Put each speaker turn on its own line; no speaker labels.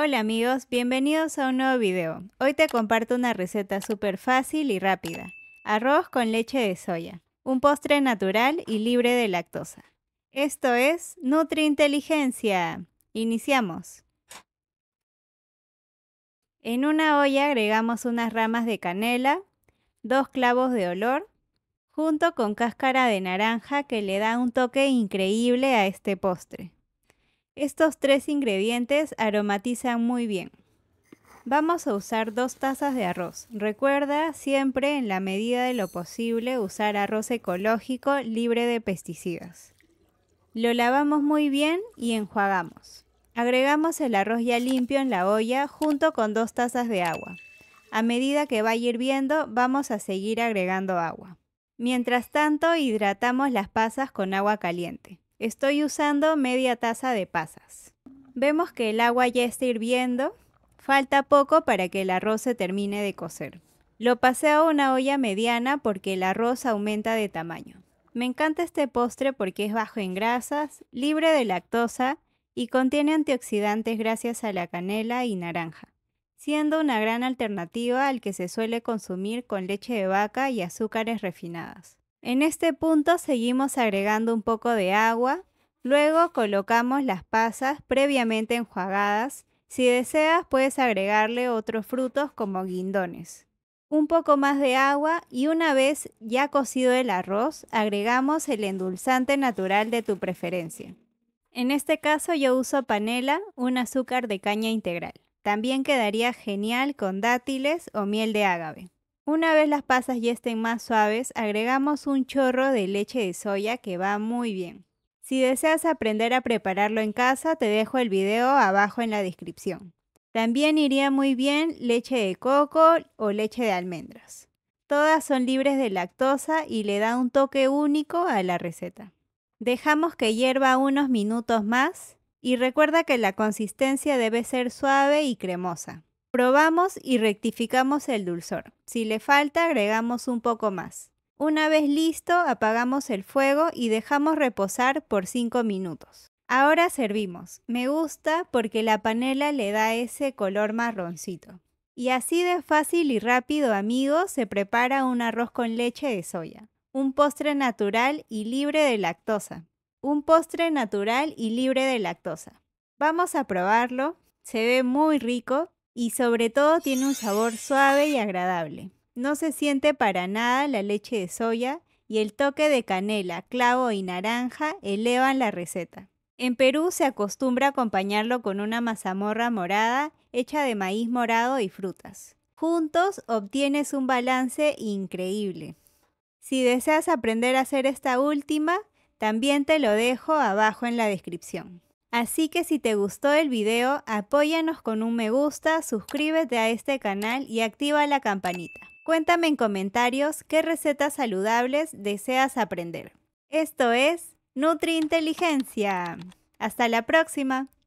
Hola amigos, bienvenidos a un nuevo video. Hoy te comparto una receta súper fácil y rápida. Arroz con leche de soya, un postre natural y libre de lactosa. Esto es Nutri Inteligencia. Iniciamos. En una olla agregamos unas ramas de canela, dos clavos de olor, junto con cáscara de naranja que le da un toque increíble a este postre. Estos tres ingredientes aromatizan muy bien. Vamos a usar dos tazas de arroz. Recuerda siempre en la medida de lo posible usar arroz ecológico libre de pesticidas. Lo lavamos muy bien y enjuagamos. Agregamos el arroz ya limpio en la olla junto con dos tazas de agua. A medida que va hirviendo vamos a seguir agregando agua. Mientras tanto hidratamos las pasas con agua caliente. Estoy usando media taza de pasas. Vemos que el agua ya está hirviendo. Falta poco para que el arroz se termine de cocer. Lo pasé a una olla mediana porque el arroz aumenta de tamaño. Me encanta este postre porque es bajo en grasas, libre de lactosa y contiene antioxidantes gracias a la canela y naranja, siendo una gran alternativa al que se suele consumir con leche de vaca y azúcares refinadas. En este punto seguimos agregando un poco de agua, luego colocamos las pasas previamente enjuagadas, si deseas puedes agregarle otros frutos como guindones. Un poco más de agua y una vez ya cocido el arroz, agregamos el endulzante natural de tu preferencia. En este caso yo uso panela, un azúcar de caña integral. También quedaría genial con dátiles o miel de ágave. Una vez las pasas ya estén más suaves, agregamos un chorro de leche de soya que va muy bien. Si deseas aprender a prepararlo en casa, te dejo el video abajo en la descripción. También iría muy bien leche de coco o leche de almendras. Todas son libres de lactosa y le da un toque único a la receta. Dejamos que hierva unos minutos más y recuerda que la consistencia debe ser suave y cremosa. Probamos y rectificamos el dulzor. Si le falta, agregamos un poco más. Una vez listo, apagamos el fuego y dejamos reposar por 5 minutos. Ahora servimos. Me gusta porque la panela le da ese color marroncito. Y así de fácil y rápido, amigos, se prepara un arroz con leche de soya. Un postre natural y libre de lactosa. Un postre natural y libre de lactosa. Vamos a probarlo. Se ve muy rico y sobre todo tiene un sabor suave y agradable. No se siente para nada la leche de soya y el toque de canela, clavo y naranja elevan la receta. En Perú se acostumbra acompañarlo con una mazamorra morada hecha de maíz morado y frutas. Juntos obtienes un balance increíble. Si deseas aprender a hacer esta última, también te lo dejo abajo en la descripción. Así que si te gustó el video, apóyanos con un me gusta, suscríbete a este canal y activa la campanita. Cuéntame en comentarios qué recetas saludables deseas aprender. Esto es Nutri Inteligencia. Hasta la próxima.